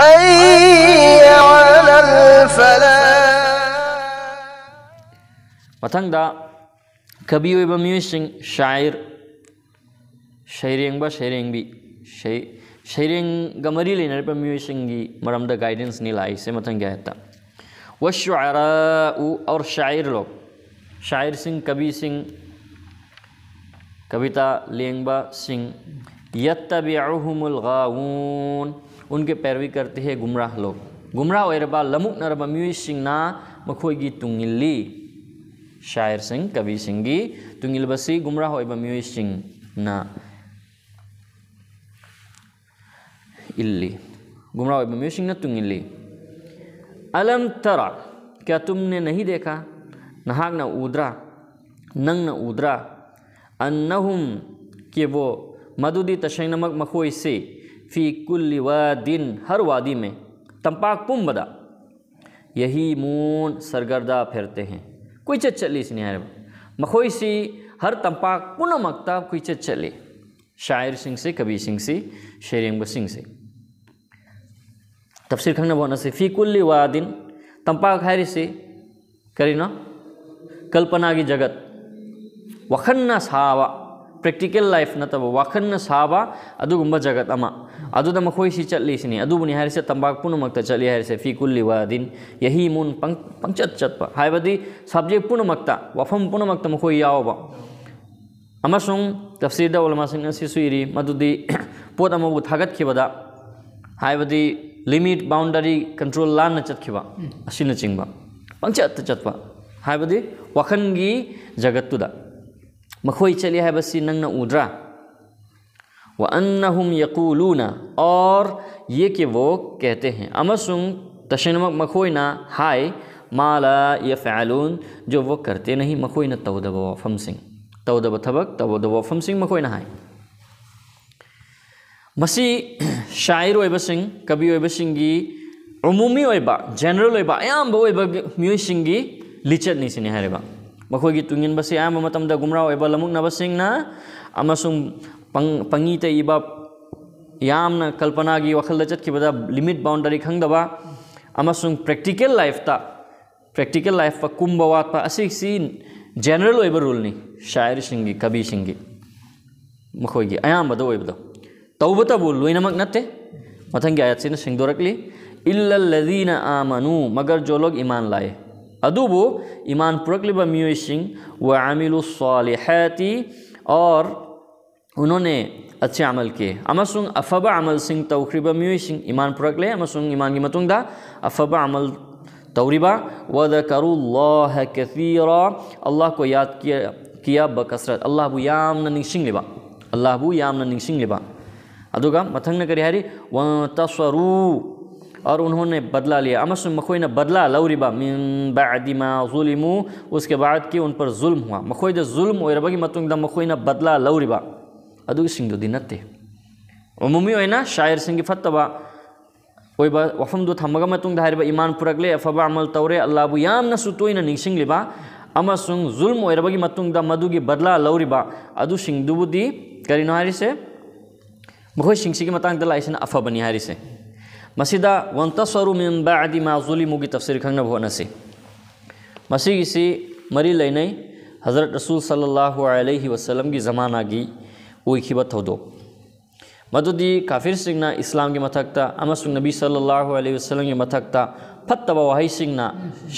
حي على الفلاح متندا كبي ويبا ميوسين شاعر شيرينبا شيرينبي شي شيرين غمري لينر با ميوسينغي مرمدا guidance नि लाई से मथंग गयाता والشعراء और शायर लोग शायर सिंह कवि सिंह कविता लेंगबा सिंह यत्तबिअहुमुल गाऊन उनके पैरवी करते हैं गुमराह लोग गुमराह लमुक नरब होरबा लमुकनरब मयूसिंगना मखोगी तुंगिल्ली शायर सिंह कवि सिंह की तुंगिल बसी गुमराह सिंह ना इल्ली गुमराह सिंह ना तुंगिल्ली अलम तरा क्या तुमने नहीं देखा नहाग न उदरा नंग न उदरा अन्नहुम के वो मधुदी तशंग मखोई से फ़ी कुल दिन हर वादी में तम्पाक पुम बदा यही मून सरगर्दा फेरते हैं कोई चत चली स्नेहर में मखोई सी हर तम्पाक पुन मकता कोई चत चले शायर सिंह से कबीर सिंह से शेरेंग सिंह से तफसर खंग बोना से फ़ी कुल दिन तम्पाक हैर से करी ना कल्पना की जगत वखन्ना सावा ꯄ꯭ꯔꯦꯛꯇꯤꯀꯦꯜ ꯂꯥꯏꯐ ꯅꯠꯇꯕ ꯋꯥꯈꯟꯅ ꯁꯥꯕ ꯑꯗꯨꯒꯨꯝꯕ ꯖꯒꯠ ꯑꯃ ꯑꯗꯨꯗ ꯃꯈꯣꯏꯁꯤ ꯆꯠꯂꯤꯁꯤꯅꯤ ꯑꯗꯨꯕꯨꯅꯤ ꯍꯥꯏꯔꯤꯁꯦ ꯇꯝꯄꯥꯛ ꯄꯨꯝꯅꯃꯛꯇ ꯆꯠꯂꯤ ꯍꯥꯏꯔꯤꯁꯦ ꯐꯤ ꯀꯨꯜꯂꯤ ꯋꯥꯗꯤꯟ ꯌꯍꯤ ꯃꯨꯟ ꯄꯪꯆꯠ ꯆꯠꯄ ꯍꯥꯏꯕꯗꯤ ꯁꯕꯖꯦꯛ ꯄꯨꯝꯅꯃꯛꯇ ꯋꯥꯐꯝ ꯄꯨꯝꯅꯃꯛꯇ ꯃꯈꯣꯏ ꯌꯥꯎꯕ ꯑꯃꯁꯨꯡ ꯇꯐꯁꯤꯔꯗ ꯎꯂꯃꯥꯁꯤꯡ ꯑꯁꯤꯁꯨ ꯏꯔꯤ ꯃꯗꯨꯗꯤ ꯄꯣꯠ ꯑꯃꯕꯨ ꯊꯥꯒꯠꯈꯤꯕꯗ ꯍꯥꯏꯕꯗꯤ ꯂꯤꯃꯤꯠ ꯕꯥꯎꯟꯗꯔꯤ ꯀꯟꯇ꯭ꯔꯣꯜ ꯂꯥꯟꯅ ꯆꯠꯈꯤꯕ ꯑꯁꯤꯅꯆꯤꯡꯕ ꯄꯪꯆꯠꯇ ꯆꯠꯄ ꯍꯥꯏꯕꯗꯤ ꯋꯥꯈꯟꯒꯤ ꯖꯒꯠꯇꯨꯗ मखोई है ꯃꯈꯣꯏ ꯆꯠꯂꯤ ꯍꯥꯏꯕꯁꯤ ꯅꯪꯅ ꯎꯗ꯭ꯔꯥ وأنهم يقولون और ये कि वो कहते हैं अमसुम अमसुंग मखोई ना हाय माला ये फ़ैलून जो वो करते नहीं मखोई मखोइना तौदब वफम सिंह तौदब थबक तौदब वफम सिंह मखोई ना हाय मसी शायर ओब सिंह कवि ओब सिंह की उमूमी अमूमी जनरल ओब अयाब ओब म्यूई सिंह की लिचटनी सिने ꯃꯈꯣꯏꯒꯤ ꯇꯨꯡꯏꯟꯕꯁꯤ ꯑꯌꯥꯝꯕ ꯃꯇꯝꯗ ꯒꯨꯝꯔꯥ ꯑꯣꯏꯕ ꯂꯝꯃꯛꯅꯕꯁꯤꯡꯅ ꯑꯃꯁꯨꯡ ꯄꯪꯏꯇ ꯏꯕ ꯌꯥꯝꯅ ꯀꯜꯄꯅꯥꯒꯤ ꯋꯥꯈꯜꯗ ꯆꯠꯈꯤꯕꯗ ꯂꯤꯃꯤꯠ ꯕꯥꯎꯟꯗꯔꯤ ꯈꯪꯗꯕ ꯑꯃꯁꯨꯡ ꯄ꯭ꯔꯦꯛꯇꯤꯀꯦꯜ ꯂꯥꯏꯐꯇ ꯄ꯭ꯔꯦꯛꯇꯤꯀꯦꯜ ꯂꯥꯏꯐꯇ ꯀꯨꯝꯕ ꯋꯥꯠꯄ ꯑꯁꯤꯁꯤ ꯖꯦꯅꯔꯦꯜ ꯑꯣꯏꯕ ꯔꯨꯜꯅꯤ ꯁꯥꯏꯔꯁꯤꯡꯒꯤ ꯀꯕꯤꯁꯤꯡꯒꯤ ꯃꯈꯣꯏꯒꯤ ꯑꯌꯥꯝꯕꯗ ꯑꯣꯏꯕꯗꯣ ꯇꯧꯕꯇꯕꯨ ꯂꯣꯏꯅꯃꯛ ꯅꯠꯇꯦ ꯃꯊꯪꯒꯤ ꯑꯥꯌꯠꯁꯤꯅ ꯁꯦꯡꯗꯣꯔꯛꯂꯤ इल्लल्लज़ीन आमनू मगर जो लोग ईमान लाए أدوبو إيمان برقلبا ميوشين وعملوا الصالحات और उन्होंने अच्छे अमल किए अमसुंग अफबा अमल सिंह तौखरीबा मियोइसिंग ईमान पुरकले अमसुंग ईमान की मतुंगदा अफबा अमल तौरीबा वदकरुल्लाह कसीरा अल्लाह को याद किया किया बकसरत अल्लाह बु यामना निंगसिंगलेबा अल्लाह बु यामना निंगसिंगलेबा अदुगा मथंगना करी हारी वंतसरु और उन्होंने बदला लिया अमस मखोई ने बदला लौरिबा मिन बादिमा जुलिमू उसके बाद कि उन पर जुल्म हुआ मखोई द जुल्म ओरबा की मतुंग द मखोई ने बदला लौरिबा अदु सिंह दिनते उमूमी होना शायर सिंह फतवा ओबा वफम दो थमग मतुंग हारिबा ईमान पुरगले अफबा अमल तौरे अल्लाह याम न यामनसु तोइना निसिंगलिबा अमसुंग जुल्म ओरबा की मतुंग द मधुगी बदला लौरिबा अदु सिंह दुबुदी करिनो से मखोई सिंह की मतंग द लाइसन अफबनी हारी से। मसीदा वंतसरु मिम्बादी माजुलिमुगी तफसर खंगनब होनसे मसी से मरी लेने हज़रत रसूल सल्लल्लाहु अलैहि वसल्लम की ज़माना की हो थोदो मदुदी काफिर सिंह इस्लाम की मथकता अमसुंग नबी सल्लल्लाहु अलैहि वसल्लम की मथकता फत्तब वही सिंह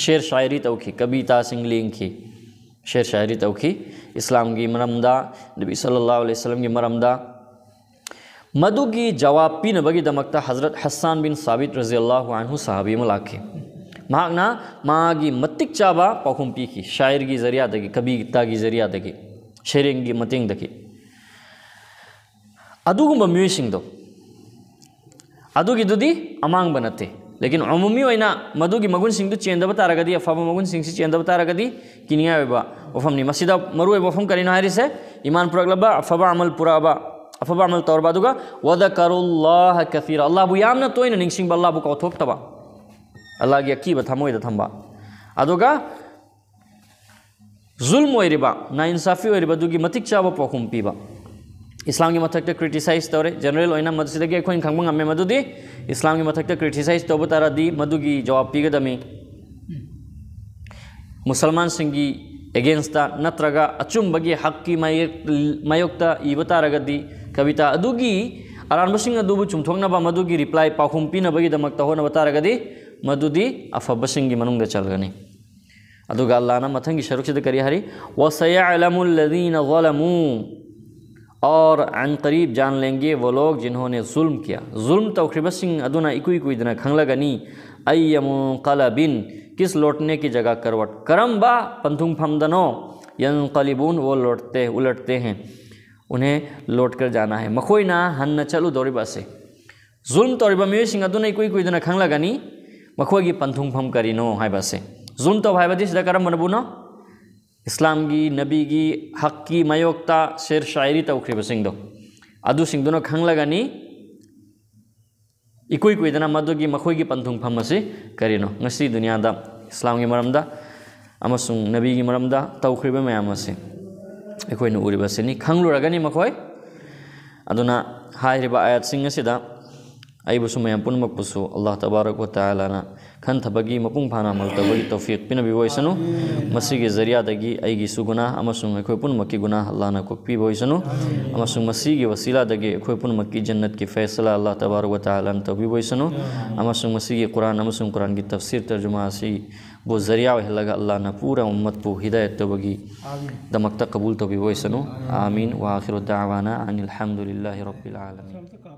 शेर शायरी तौखी कबीता सिंह लिंखी शेर शायरी तौखी इस्लाम की मरमदा नबी सल्लल्लाहु अलैहि वसल्लम की मरमदा मधुगी जवाब पीनबगीदम हजरत हसान बिन साबित रजील्लाहू साहबी मुलाखे मतिक चाबा पाखम पी की शायर की जरिया कबीता की जरिया शेरें मतदे अगुब मई अमांब नाते लेकिन अमुमी मधुकी मगुन सिंह चेंदब तारगदी अफब मगुन सिंह से चेंदब तारगदी की वफमनी मसीद मरुए वफम करना है इमान पुरब अफब अमल पुराबा afabamul tawba duga wa dhakarullaha kathira allah bu yamna toina ningsing balla bu ko thop taba allah gi akki ba thamoi da thamba aduga zulm oiriba na insafi oiriba dugi matik chaba pokhum piba इस्लाम की मथक तक criticise तौर general होना मदद के अखोन खब गमे मदुदी इस्लाम की मथक तक criticise तब तारदी मदुगी जवाब पीगदमी मुसलमान सिंगी एगेंस्टा नत्रगा अचुंबगी हक की मायोक्ता इब तारगदी कविता अरब अरानबसिंग अदुबु चुमथोंगनबा मदुगी रिप्लाई पाहुम पीनबगीदमक होनब तारगदी मदुदी अफबसिंगी मनुंगदा चलगनी अदुगा अल्लाहना मथंगी शरुकसिद करी हरी वसयअलमुल लजीन ज़लमू और अन करीब जान लेंगे वो लोग जिन्होंने जुल्म किया जुल्म तोखिब सिंह अदुना इकु इकु इदना खंगलगनी अयमुकला कलबिन किस लौटने की जगह करवट करम बा पंथुंग फमदनो यन कलिबून वो लौटते उलटते हैं उन्हें लौट कर जाना है मखोना हन्न चलू से जुल्म तौरीब तो मयोसिंग कोई कोई की खंगलगनी फम करी नो है जुल्म तो भाई करम है करमबुनो इस्लाम की नबी की हक की मयोक्ता शेर शायरी अदू तो सिंह तौख्रीबो अदुसिंगदुनो खंगलगनी इकोई कोईदना की मखोगी फम से करी करीनो दुनिया इस्लाम की मरमदा नबी की मरमदा तौख्रीब तो मैम से ꯑꯩꯈꯣꯏꯅ ꯎꯔꯤꯕꯁꯤꯅꯤ ꯈꯪꯂꯨꯔꯒꯅꯤ ꯃꯈꯣꯏ ꯑꯗꯨꯅ ꯍꯥꯏꯔꯤꯕ ꯑꯥꯌꯠꯁꯤꯡ ꯑꯁꯤꯗ ꯑꯩꯕꯨꯁꯨ ꯃꯌꯥꯝ ꯄꯨꯝꯅꯃꯛꯄꯨꯁꯨ ꯑꯜꯂꯥꯍ ꯇꯕꯥꯔꯛ ꯋ ꯇꯥꯂꯥꯅ ꯈꯟꯊꯕꯒꯤ ꯃꯄꯨꯡ ꯐꯥꯅ ꯃꯜꯇꯕꯒꯤ ꯇꯧꯐꯤꯛ ꯄꯤꯅꯕꯤꯕ ꯑꯣꯏꯁꯅꯨ ꯃꯁꯤꯒꯤ ꯖꯔꯤꯌꯥꯗꯒꯤ ꯑꯩꯒꯤꯁꯨ ꯒꯨꯅꯥ ꯑꯃꯁꯨꯡ ꯑꯩꯈꯣꯏ ꯄꯨꯝꯅꯃꯛꯀꯤ ꯒꯨꯅꯥ ꯑꯜꯂꯥꯍꯅ ꯀꯣꯛꯄꯤꯕ ꯑꯣꯏꯁꯅꯨ ꯑꯃꯁꯨꯡ ꯃꯁꯤꯒꯤ ꯋꯁꯤꯂꯥꯗꯒꯤ ꯑꯩꯈꯣꯏ ꯄꯨꯝꯅꯃꯛꯀꯤ ꯖꯟꯅꯠꯀꯤ ꯐꯦꯁꯂꯥ ꯑꯜꯂꯥꯍ ꯇꯕꯥꯔꯛ ꯋ ꯇꯥꯂꯥꯅ ꯇꯧꯕꯤꯕ ꯑꯣꯏꯁꯅꯨ ꯑꯃꯁꯨꯡ ꯃꯁꯤꯒꯤ ꯀꯨꯔꯥꯟ ꯑꯃꯁꯨꯡ ꯀꯨꯔꯥꯟꯒꯤ ꯇꯐꯁꯤꯔ ꯇꯔꯖꯨꯃꯥ ꯑꯁꯤ بو ذریعہ وہ لگا اللہ نہ پورا أمت پو ہدایت بو هداية دمک دمكتا قبول تو بھی توبي آمین آمين وآخر دعوانا عن الحمد لله رب العالمين